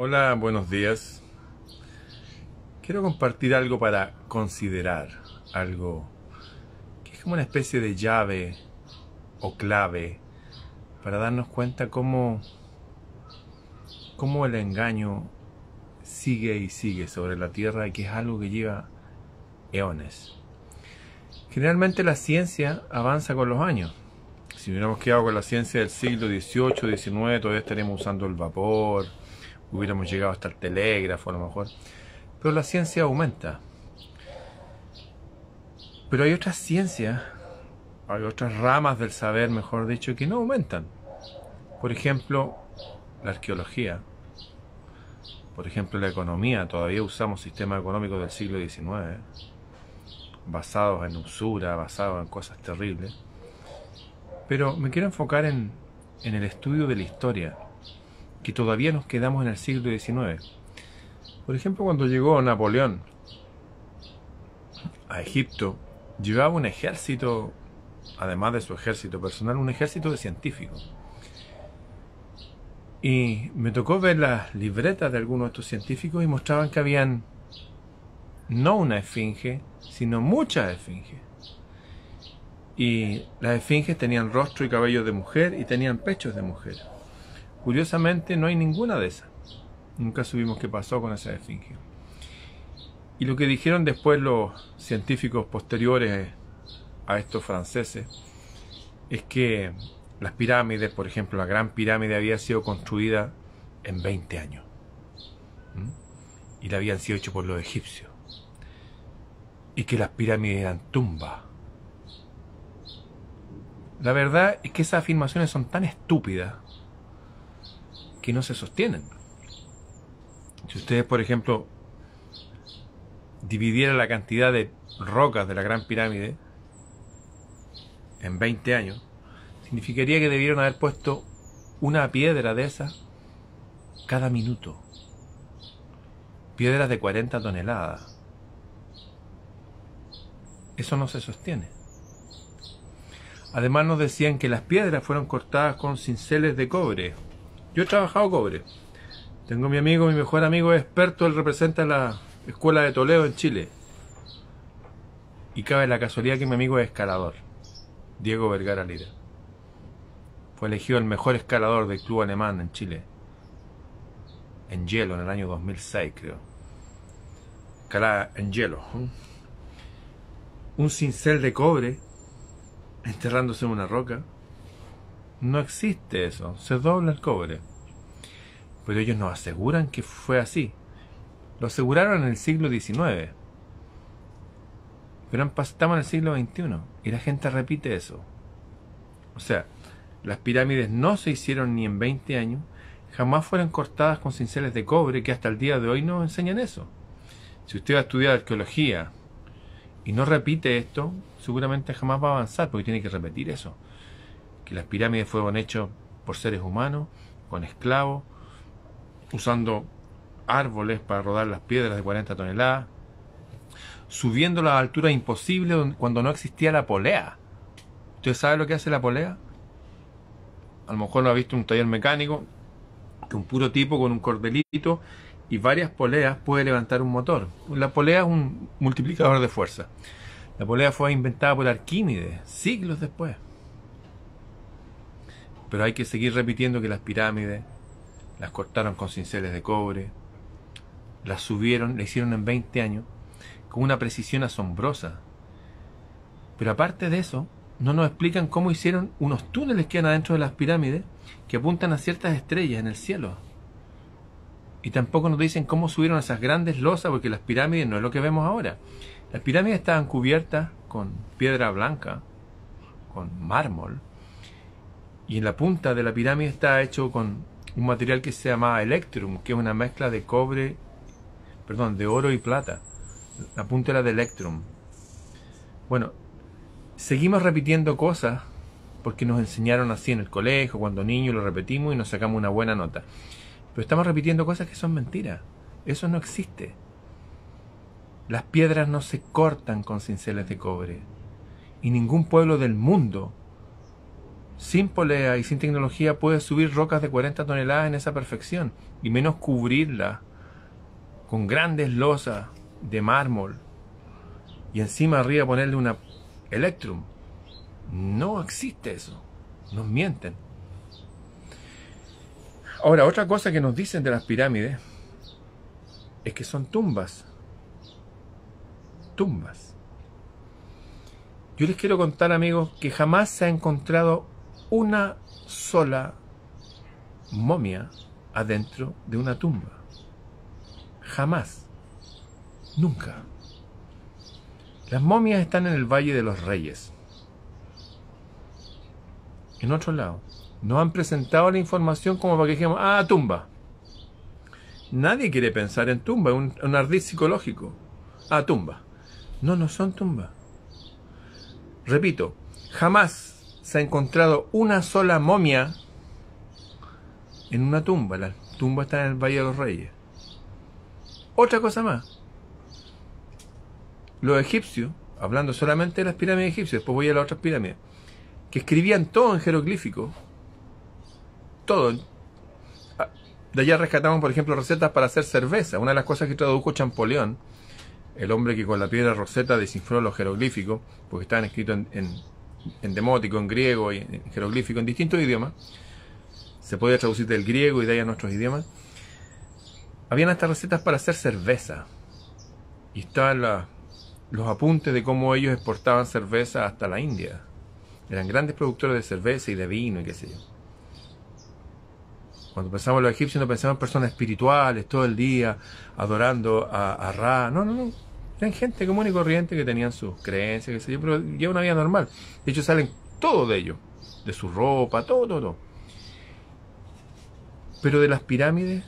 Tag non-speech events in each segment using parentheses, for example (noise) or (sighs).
Hola, buenos días. Quiero compartir algo para considerar, algo que es como una especie de llave o clave para darnos cuenta cómo, cómo el engaño sigue y sigue sobre la tierra y que es algo que lleva eones. Generalmente la ciencia avanza con los años. Si hubiéramos quedado con la ciencia del siglo XVIII, XIX, todavía estaremos usando el vapor, hubiéramos llegado hasta el telégrafo a lo mejor, pero la ciencia aumenta. Pero hay otras ciencias, hay otras ramas del saber, mejor dicho, que no aumentan. Por ejemplo, la arqueología. Por ejemplo, la economía. Todavía usamos sistemas económicos del siglo XIX, ¿eh? basados en usura, basados en cosas terribles. Pero me quiero enfocar en, en el estudio de la historia, que todavía nos quedamos en el siglo XIX. Por ejemplo, cuando llegó Napoleón a Egipto, llevaba un ejército, además de su ejército personal, un ejército de científicos. Y me tocó ver las libretas de algunos de estos científicos y mostraban que habían no una esfinge, sino muchas esfinges. Y las esfinges tenían rostro y cabello de mujer y tenían pechos de mujer. Curiosamente no hay ninguna de esas. Nunca supimos qué pasó con esa esfinge. Y lo que dijeron después los científicos posteriores a estos franceses es que las pirámides, por ejemplo, la Gran Pirámide había sido construida en 20 años. Y la habían sido hecho por los egipcios. Y que las pirámides eran tumbas. La verdad es que esas afirmaciones son tan estúpidas no se sostienen. Si ustedes, por ejemplo, dividieran la cantidad de rocas de la Gran Pirámide en 20 años, significaría que debieron haber puesto una piedra de esas cada minuto. Piedras de 40 toneladas. Eso no se sostiene. Además nos decían que las piedras fueron cortadas con cinceles de cobre yo he trabajado cobre. Tengo mi amigo, mi mejor amigo experto, él representa la escuela de Toledo en Chile. Y cabe la casualidad que mi amigo es escalador, Diego Vergara Lira. Fue elegido el mejor escalador del club alemán en Chile. En hielo, en el año 2006, creo. Escalada en hielo. ¿eh? Un cincel de cobre enterrándose en una roca. No existe eso, se dobla el cobre. Pero ellos no aseguran que fue así. Lo aseguraron en el siglo XIX. Pero estamos en el siglo XXI y la gente repite eso. O sea, las pirámides no se hicieron ni en 20 años, jamás fueron cortadas con cinceles de cobre que hasta el día de hoy no enseñan eso. Si usted va a estudiar arqueología y no repite esto, seguramente jamás va a avanzar porque tiene que repetir eso que las pirámides fueron hechas por seres humanos, con esclavos, usando árboles para rodar las piedras de 40 toneladas, subiendo la altura imposible cuando no existía la polea. ¿Usted sabe lo que hace la polea? A lo mejor lo ha visto en un taller mecánico, que un puro tipo con un cordelito y varias poleas puede levantar un motor. La polea es un multiplicador de fuerza. La polea fue inventada por Arquímedes siglos después. Pero hay que seguir repitiendo que las pirámides las cortaron con cinceles de cobre, las subieron, la hicieron en 20 años, con una precisión asombrosa. Pero aparte de eso, no nos explican cómo hicieron unos túneles que hay adentro de las pirámides que apuntan a ciertas estrellas en el cielo. Y tampoco nos dicen cómo subieron esas grandes losas, porque las pirámides no es lo que vemos ahora. Las pirámides estaban cubiertas con piedra blanca, con mármol, y en la punta de la pirámide está hecho con un material que se llama electrum, que es una mezcla de cobre, perdón, de oro y plata. La punta era de electrum. Bueno, seguimos repitiendo cosas porque nos enseñaron así en el colegio, cuando niños lo repetimos y nos sacamos una buena nota. Pero estamos repitiendo cosas que son mentiras. Eso no existe. Las piedras no se cortan con cinceles de cobre. Y ningún pueblo del mundo sin polea y sin tecnología puede subir rocas de 40 toneladas en esa perfección y menos cubrirla con grandes losas de mármol y encima arriba ponerle una Electrum. No existe eso. Nos mienten. Ahora, otra cosa que nos dicen de las pirámides es que son tumbas. Tumbas. Yo les quiero contar, amigos, que jamás se ha encontrado una sola momia adentro de una tumba. Jamás. Nunca. Las momias están en el Valle de los Reyes. En otro lado. No han presentado la información como para que dijéramos, ah, tumba. Nadie quiere pensar en tumba, un, un ardid psicológico. Ah, tumba. No, no son tumba Repito, jamás se ha encontrado una sola momia en una tumba. La tumba está en el Valle de los Reyes. Otra cosa más. Los egipcios, hablando solamente de las pirámides egipcias, después voy a las otras pirámides, que escribían todo en jeroglífico. Todo. Ah, de allá rescatamos, por ejemplo, recetas para hacer cerveza. Una de las cosas que tradujo Champollion, el hombre que con la piedra roseta descifró los jeroglíficos, porque estaban escritos en en demótico, en griego, y en jeroglífico, en distintos idiomas. Se podía traducir del griego y de ahí a nuestros idiomas. Habían hasta recetas para hacer cerveza. Y están los apuntes de cómo ellos exportaban cerveza hasta la India. Eran grandes productores de cerveza y de vino y qué sé yo. Cuando pensamos en los egipcios no pensamos en personas espirituales todo el día adorando a Ra. No, no, no eran gente común y corriente que tenían sus creencias, que se yo, pero lleva una vida normal. De hecho, salen todo de ellos, de su ropa, todo, todo, todo. Pero de las pirámides,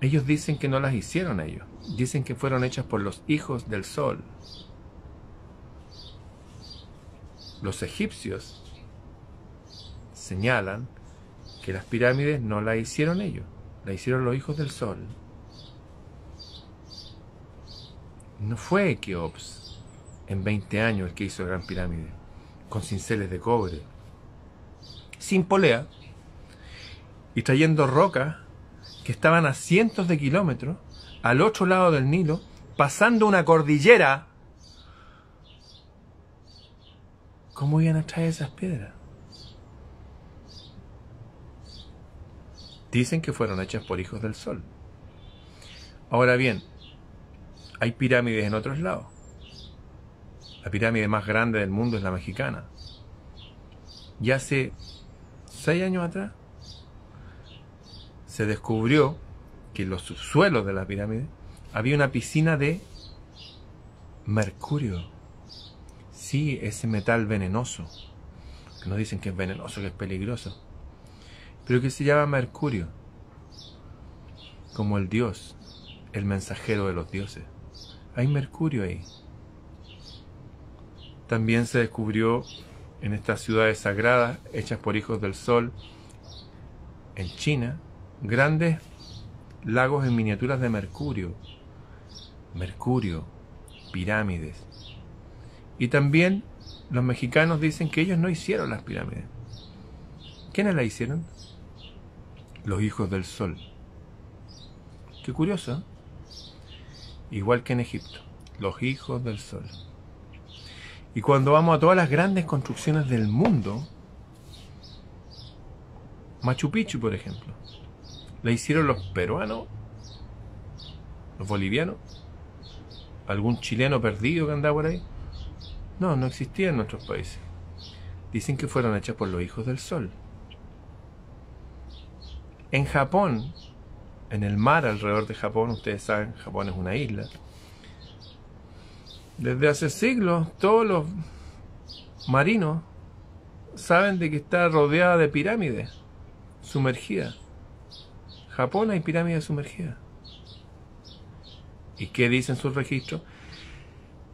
ellos dicen que no las hicieron ellos. Dicen que fueron hechas por los hijos del sol. Los egipcios señalan que las pirámides no las hicieron ellos, las hicieron los hijos del sol. No fue Keops en 20 años el que hizo la Gran Pirámide, con cinceles de cobre, sin polea, y trayendo rocas que estaban a cientos de kilómetros al otro lado del Nilo, pasando una cordillera. ¿Cómo iban a traer esas piedras? Dicen que fueron hechas por hijos del sol. Ahora bien, hay pirámides en otros lados. La pirámide más grande del mundo es la mexicana. Y hace seis años atrás se descubrió que en los suelos de la pirámide había una piscina de mercurio. Sí, ese metal venenoso. Que nos dicen que es venenoso, que es peligroso. Pero que se llama mercurio. Como el dios, el mensajero de los dioses hay mercurio ahí. También se descubrió en estas ciudades sagradas hechas por hijos del sol en China grandes lagos en miniaturas de mercurio, mercurio, pirámides. Y también los mexicanos dicen que ellos no hicieron las pirámides. ¿Quiénes las hicieron? Los hijos del sol. Qué curioso. ¿eh? igual que en Egipto, los hijos del sol. Y cuando vamos a todas las grandes construcciones del mundo, Machu Picchu, por ejemplo, la hicieron los peruanos, los bolivianos, algún chileno perdido que andaba por ahí. No, no existía en nuestros países. Dicen que fueron hechas por los hijos del sol. En Japón, en el mar alrededor de Japón. Ustedes saben, Japón es una isla. Desde hace siglos todos los marinos saben de que está rodeada de pirámides sumergidas. Japón hay pirámides sumergidas. ¿Y qué dicen sus registros?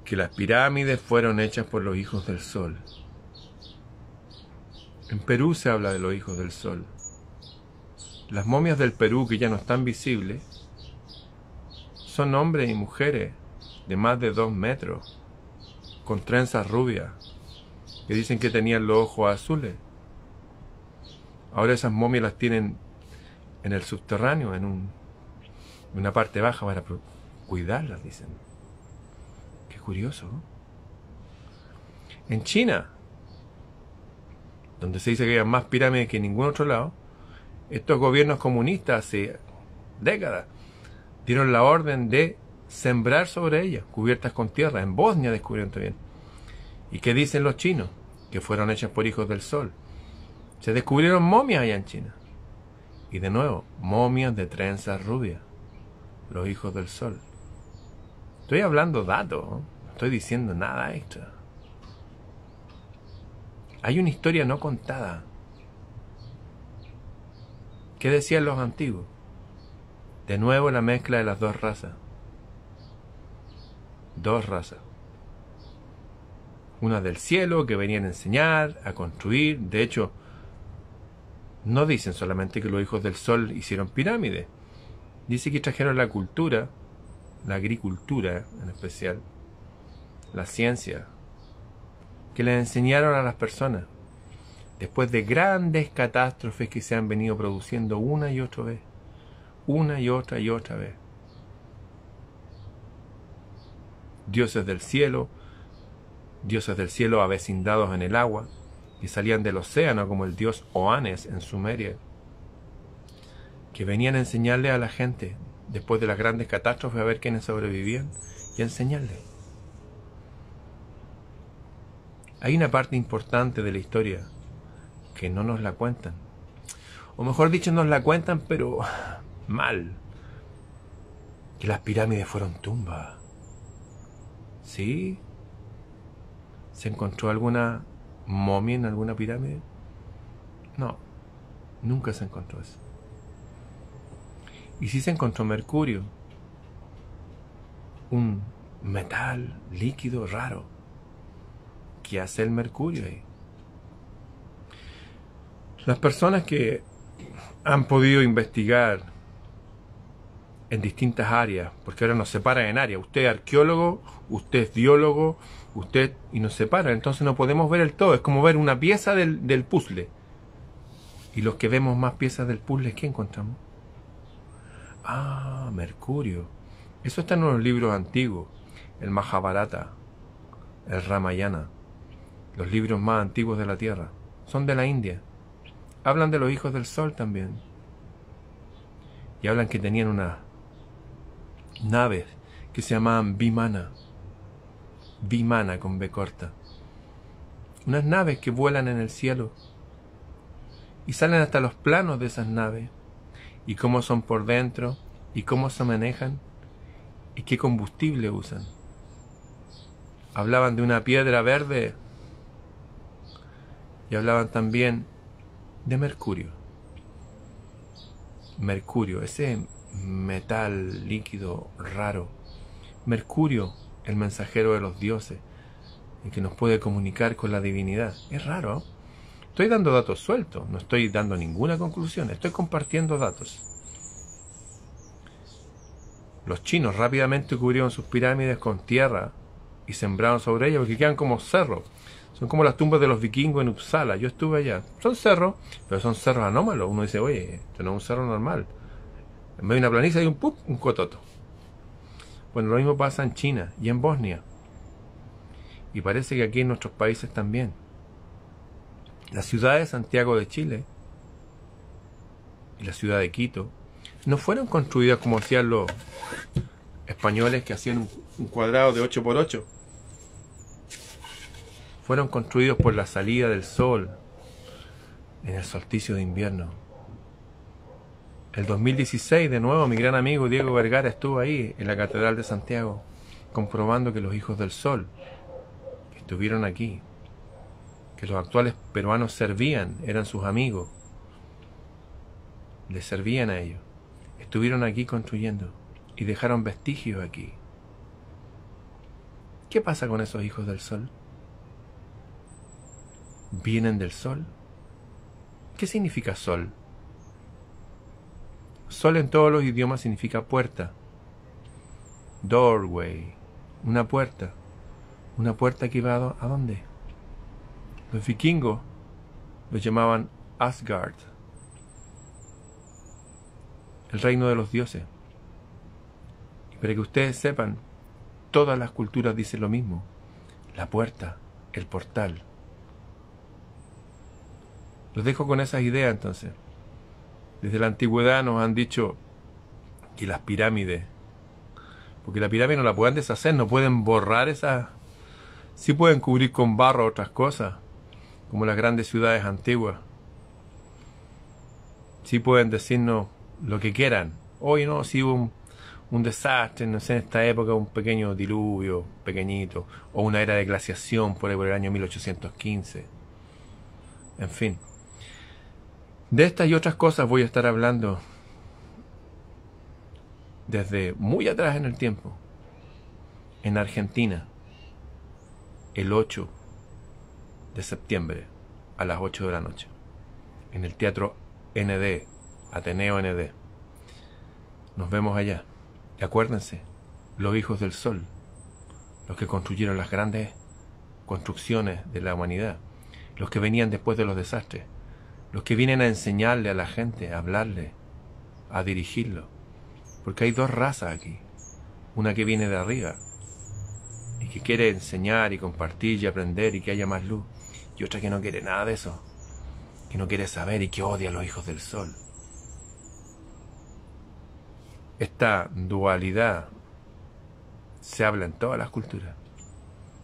Que las pirámides fueron hechas por los hijos del sol. En Perú se habla de los hijos del sol. Las momias del Perú que ya no están visibles son hombres y mujeres de más de dos metros, con trenzas rubias, que dicen que tenían los ojos azules. Ahora esas momias las tienen en el subterráneo, en un, una parte baja para cuidarlas, dicen. Qué curioso. En China, donde se dice que hay más pirámides que en ningún otro lado, estos gobiernos comunistas hace décadas dieron la orden de sembrar sobre ellas, cubiertas con tierra. En Bosnia descubrieron también. ¿Y qué dicen los chinos? Que fueron hechas por hijos del sol. Se descubrieron momias allá en China. Y de nuevo, momias de trenzas rubias. Los hijos del sol. Estoy hablando datos, no estoy diciendo nada extra. Hay una historia no contada ¿Qué decían los antiguos? De nuevo la mezcla de las dos razas. Dos razas. Una del cielo que venían a enseñar, a construir. De hecho, no dicen solamente que los hijos del sol hicieron pirámides. Dice que trajeron la cultura, la agricultura en especial, la ciencia, que les enseñaron a las personas después de grandes catástrofes que se han venido produciendo una y otra vez, una y otra y otra vez. Dioses del cielo, dioses del cielo avecindados en el agua, que salían del océano como el dios Oanes en Sumeria, que venían a enseñarle a la gente, después de las grandes catástrofes, a ver quiénes sobrevivían y a enseñarle. Hay una parte importante de la historia que no nos la cuentan. O mejor dicho, nos la cuentan, pero (sighs) mal. Que las pirámides fueron tumbas. ¿Sí? ¿Se encontró alguna momia en alguna pirámide? No, nunca se encontró eso. Y si se encontró mercurio, un metal líquido raro ¿Qué hace el mercurio ahí. Las personas que han podido investigar en distintas áreas, porque ahora nos separan en áreas, usted es arqueólogo, usted es biólogo, usted y nos separan. entonces no podemos ver el todo, es como ver una pieza del, del puzzle. Y los que vemos más piezas del puzzle, ¿qué encontramos? Ah, Mercurio. Eso está en los libros antiguos, el Mahabharata, el Ramayana, los libros más antiguos de la Tierra, son de la India hablan de los hijos del sol también. Y hablan que tenían unas naves que se llamaban Vimana. Vimana con B corta. Unas naves que vuelan en el cielo. Y salen hasta los planos de esas naves. Y cómo son por dentro. Y cómo se manejan. Y qué combustible usan. Hablaban de una piedra verde. Y hablaban también de mercurio. Mercurio, ese metal líquido raro. Mercurio, el mensajero de los dioses, el que nos puede comunicar con la divinidad. Es raro. ¿eh? Estoy dando datos sueltos, no estoy dando ninguna conclusión, estoy compartiendo datos. Los chinos rápidamente cubrieron sus pirámides con tierra y sembraron sobre ellas porque quedan como cerros. Son como las tumbas de los vikingos en Uppsala. Yo estuve allá. Son cerros, pero son cerros anómalos. Uno dice, oye, esto no es un cerro normal. En medio de una planicie hay un un cototo. Bueno, lo mismo pasa en China y en Bosnia. Y parece que aquí en nuestros países también. La ciudad de Santiago de Chile y la ciudad de Quito no fueron construidas como hacían los españoles que hacían un cuadrado de 8 por 8 fueron construidos por la salida del sol en el solsticio de invierno. El 2016, de nuevo, mi gran amigo Diego Vergara estuvo ahí, en la Catedral de Santiago, comprobando que los hijos del sol que estuvieron aquí, que los actuales peruanos servían, eran sus amigos, les servían a ellos, estuvieron aquí construyendo y dejaron vestigios aquí. ¿Qué pasa con esos hijos del sol? vienen del sol. ¿Qué significa sol? Sol en todos los idiomas significa puerta. Doorway, una puerta. Una puerta que va a, dónde? Los vikingos lo llamaban Asgard, el reino de los dioses. Y para que ustedes sepan, todas las culturas dicen lo mismo, la puerta, el portal. Los dejo con esas ideas entonces. Desde la antigüedad nos han dicho que las pirámides, porque la pirámide no la pueden deshacer, no pueden borrar esas... Sí pueden cubrir con barro otras cosas, como las grandes ciudades antiguas. Sí pueden decirnos lo que quieran. Hoy no, si hubo un, desastre, no sé, en esta época un pequeño diluvio, pequeñito, o una era de glaciación por por el año 1815. En fin. De estas y otras cosas voy a estar hablando desde muy atrás en el tiempo, en Argentina, el 8 de septiembre a las 8 de la noche, en el Teatro ND, Ateneo ND. Nos vemos allá. Y acuérdense, los hijos del sol, los que construyeron las grandes construcciones de la humanidad, los que venían después de los desastres, los que vienen a enseñarle a la gente, a hablarle, a dirigirlo. Porque hay dos razas aquí. Una que viene de arriba y que quiere enseñar y compartir y aprender y que haya más luz. Y otra que no quiere nada de eso. Que no quiere saber y que odia a los hijos del sol. Esta dualidad se habla en todas las culturas.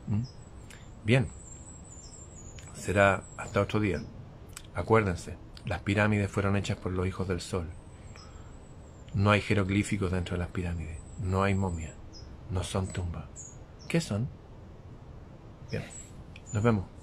¿Mm? Bien. Será hasta otro día. Acuérdense, las pirámides fueron hechas por los hijos del sol. No hay jeroglíficos dentro de las pirámides, no hay momias, no son tumbas. ¿Qué son? Bien, nos vemos.